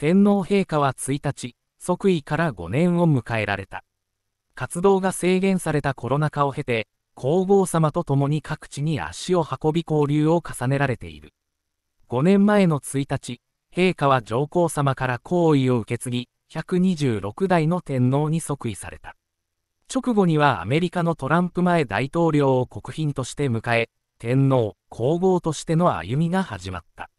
天皇陛下は1日、即位から5年を迎えられた。活動が制限されたコロナ禍を経て、皇后さまと共に各地に足を運び交流を重ねられている。5年前の1日、陛下は上皇さまから皇位を受け継ぎ、126代の天皇に即位された。直後にはアメリカのトランプ前大統領を国賓として迎え、天皇、皇后としての歩みが始まった。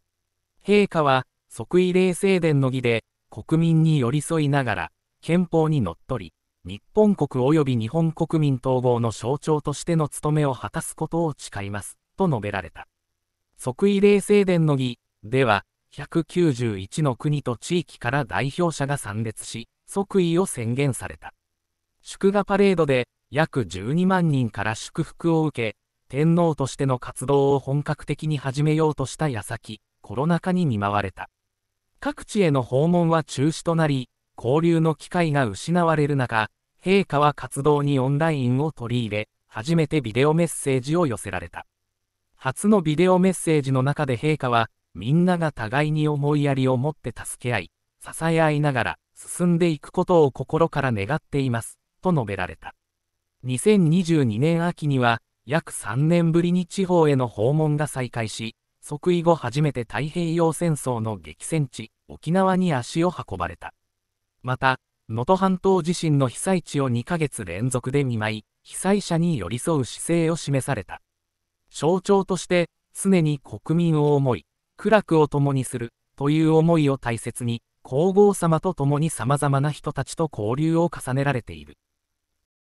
陛下は、即位令正殿の儀で、国民に寄り添いながら、憲法にのっとり、日本国及び日本国民統合の象徴としての務めを果たすことを誓います、と述べられた。即位霊正殿の儀では、191の国と地域から代表者が参列し、即位を宣言された。祝賀パレードで、約12万人から祝福を受け、天皇としての活動を本格的に始めようとした矢先、コロナ禍に見舞われた。各地への訪問は中止となり、交流の機会が失われる中、陛下は活動にオンラインを取り入れ、初めてビデオメッセージを寄せられた。初のビデオメッセージの中で陛下は、みんなが互いに思いやりを持って助け合い、支え合いながら進んでいくことを心から願っています、と述べられた。2022年秋には、約3年ぶりに地方への訪問が再開し、即位後初めて太平洋戦争の激戦地沖縄に足を運ばれたまた能登半島地震の被災地を2ヶ月連続で見舞い被災者に寄り添う姿勢を示された象徴として常に国民を思い苦楽を共にするという思いを大切に皇后さまと共に様々な人たちと交流を重ねられている